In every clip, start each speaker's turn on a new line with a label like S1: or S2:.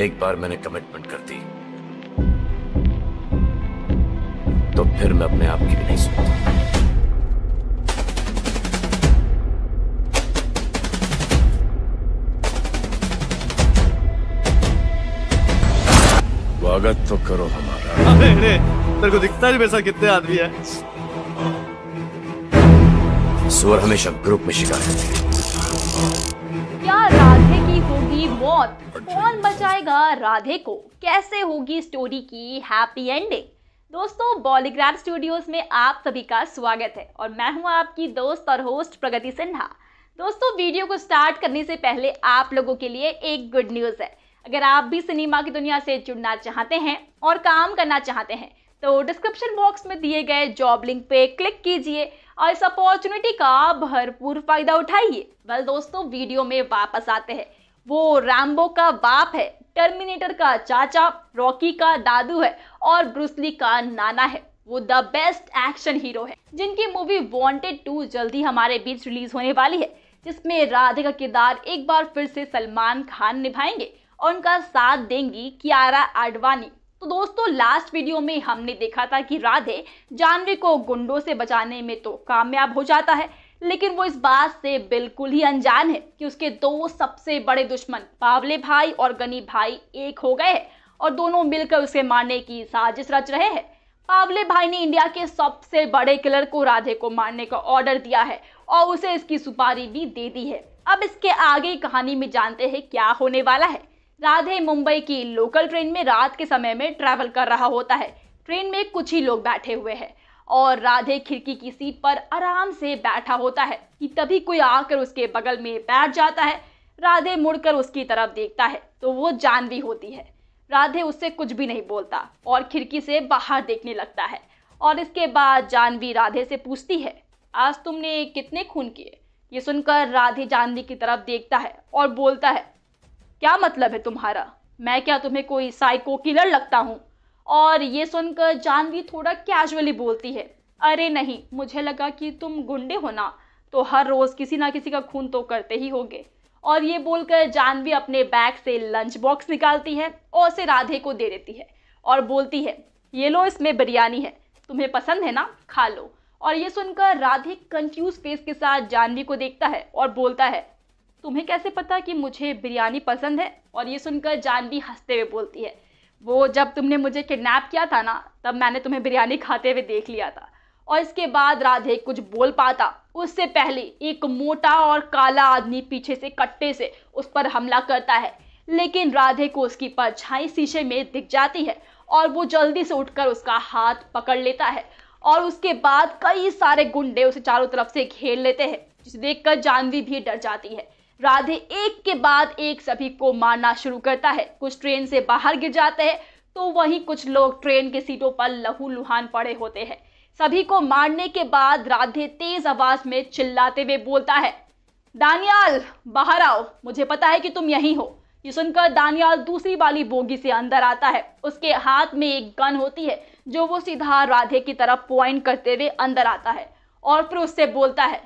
S1: एक बार मैंने कमिटमेंट कर दी तो फिर मैं अपने आप की भी नहीं सुनता स्वागत तो करो हमारा अरे तेरे को दिखता नहीं वैसा कितने आदमी है सुअर हमेशा ग्रुप में शिकार है। कौन कौन बचाएगा राधे को कैसे होगी स्टोरी की हैप्पी एंडिंग दोस्तों बॉलीग्राफ स्टूडियोज में आप सभी का स्वागत है और मैं हूं आपकी दोस्त और होस्ट प्रगति सिन्हा दोस्तों वीडियो को स्टार्ट करने से पहले आप लोगों के लिए एक गुड न्यूज़ है अगर आप भी सिनेमा की दुनिया से जुड़ना चाहते हैं और काम करना चाहते हैं तो डिस्क्रिप्शन बॉक्स में दिए गए जॉब लिंक पे क्लिक कीजिए और इस अपॉर्चुनिटी का भरपूर फायदा उठाइए वेल दोस्तों वीडियो में वापस आते हैं वो रैम्बो का बाप है टर्मिनेटर का चाचा रॉकी का दादू है और ब्रूसली का नाना है वो द बेस्ट एक्शन हीरो है जिनकी मूवी वांटेड टू जल्दी हमारे बीच रिलीज होने वाली है जिसमें राधे का किरदार एक बार फिर से सलमान खान निभाएंगे और उनका साथ देंगी कियारा आडवाणी तो दोस्तों लास्ट वीडियो में हमने देखा था कि राधे जानवी को गुंडों से बचाने में तो कामयाब हो जाता है लेकिन वो इस बात से बिल्कुल ही अनजान है कि उसके दो सबसे बड़े दुश्मन पावले भाई और गनी भाई एक हो गए हैं और दोनों मिलकर उसे मारने की साजिश रच रहे हैं पावले भाई ने इंडिया के सबसे बड़े किलर को राधे को मारने का ऑर्डर दिया है और उसे इसकी सुपारी भी दे दी है अब इसके आगे कहानी में जानते हैं क्या होने वाला है राधे मुंबई की लोकल ट्रेन में रात के समय में ट्रैवल कर रहा होता है ट्रेन में कुछ ही लोग बैठे हुए हैं और राधे खिड़की की सीट पर आराम से बैठा होता है कि तभी कोई आकर उसके बगल में बैठ जाता है राधे मुड़कर उसकी तरफ देखता है तो वो जानवी होती है राधे उससे कुछ भी नहीं बोलता और खिड़की से बाहर देखने लगता है और इसके बाद जानवी राधे से पूछती है आज तुमने कितने खून किए ये सुनकर राधे जानवी की तरफ देखता है और बोलता है क्या मतलब है तुम्हारा मैं क्या तुम्हें कोई साइको किलर लगता हूँ और ये सुनकर जानवी थोड़ा कैजुअली बोलती है अरे नहीं मुझे लगा कि तुम गुंडे हो ना तो हर रोज़ किसी ना किसी का खून तो करते ही होगे और ये बोलकर जानवी अपने बैग से लंच बॉक्स निकालती है और उसे राधे को दे देती है और बोलती है ये लो इसमें बिरयानी है तुम्हें पसंद है ना खा लो और ये सुनकर राधे कंफ्यूज फेस के साथ जानवी को देखता है और बोलता है तुम्हें कैसे पता कि मुझे बिरयानी पसंद है और ये सुनकर जानवी हंसते हुए बोलती है वो जब तुमने मुझे किडनैप किया था ना तब मैंने तुम्हें बिरयानी खाते हुए देख लिया था और इसके बाद राधे कुछ बोल पाता उससे पहले एक मोटा और काला आदमी पीछे से कट्टे से उस पर हमला करता है लेकिन राधे को उसकी परछाई शीशे में दिख जाती है और वो जल्दी से उठकर उसका हाथ पकड़ लेता है और उसके बाद कई सारे गुंडे उसे चारों तरफ से घेर लेते हैं जिसे देखकर जानवी भी डर जाती है राधे एक के बाद एक सभी को मारना शुरू करता है कुछ ट्रेन से बाहर गिर जाते हैं तो वहीं कुछ लोग ट्रेन के सीटों पर लहू लुहान पड़े होते हैं सभी को मारने के बाद राधे तेज आवाज में चिल्लाते हुए बोलता है दानियाल बाहर आओ मुझे पता है कि तुम यहीं हो ये सुनकर दानियाल दूसरी वाली बोगी से अंदर आता है उसके हाथ में एक गन होती है जो वो सीधा राधे की तरफ पॉइंट करते हुए अंदर आता है और फिर उससे बोलता है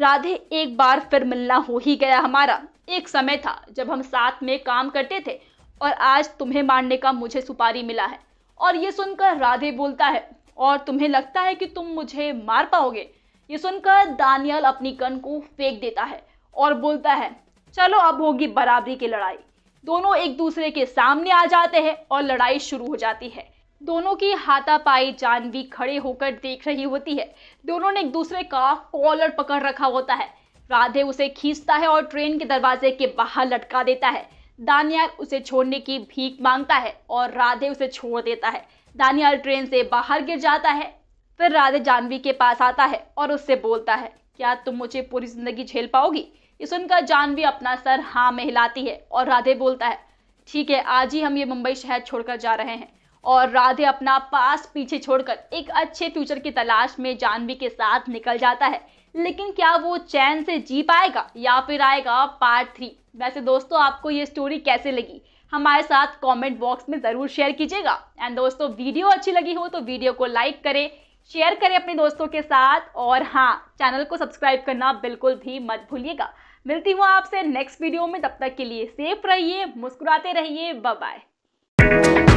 S1: राधे एक बार फिर मिलना हो ही गया हमारा एक समय था जब हम साथ में काम करते थे और आज तुम्हें मारने का मुझे सुपारी मिला है और ये सुनकर राधे बोलता है और तुम्हें लगता है कि तुम मुझे मार पाओगे ये सुनकर दानियल अपनी कन को फेंक देता है और बोलता है चलो अब होगी बराबरी की लड़ाई दोनों एक दूसरे के सामने आ जाते हैं और लड़ाई शुरू हो जाती है दोनों की हाथापाई जानवी खड़े होकर देख रही होती है दोनों ने एक दूसरे का कॉलर पकड़ रखा होता है राधे उसे खींचता है और ट्रेन के दरवाजे के बाहर लटका देता है दानियाल उसे छोड़ने की भीख मांगता है और राधे उसे छोड़ देता है दानियाल ट्रेन से बाहर गिर जाता है फिर राधे जानवी के पास आता है और उससे बोलता है क्या तुम मुझे पूरी जिंदगी झेल पाओगी ये सुनकर जानवी अपना सर हाँ में हिलाती है और राधे बोलता है ठीक है आज ही हम ये मुंबई शहर छोड़कर जा रहे हैं और राधे अपना पास पीछे छोड़कर एक अच्छे फ्यूचर की तलाश में जानवी के साथ निकल जाता है लेकिन क्या वो चैन से जी पाएगा या फिर आएगा पार्ट थ्री वैसे दोस्तों आपको ये स्टोरी कैसे लगी हमारे साथ कमेंट बॉक्स में ज़रूर शेयर कीजिएगा एंड दोस्तों वीडियो अच्छी लगी हो तो वीडियो को लाइक करें शेयर करें अपने दोस्तों के साथ और हाँ चैनल को सब्सक्राइब करना बिल्कुल भी मत भूलिएगा मिलती हूँ आपसे नेक्स्ट वीडियो में तब तक के लिए सेफ रहिए मुस्कुराते रहिए बाय बाय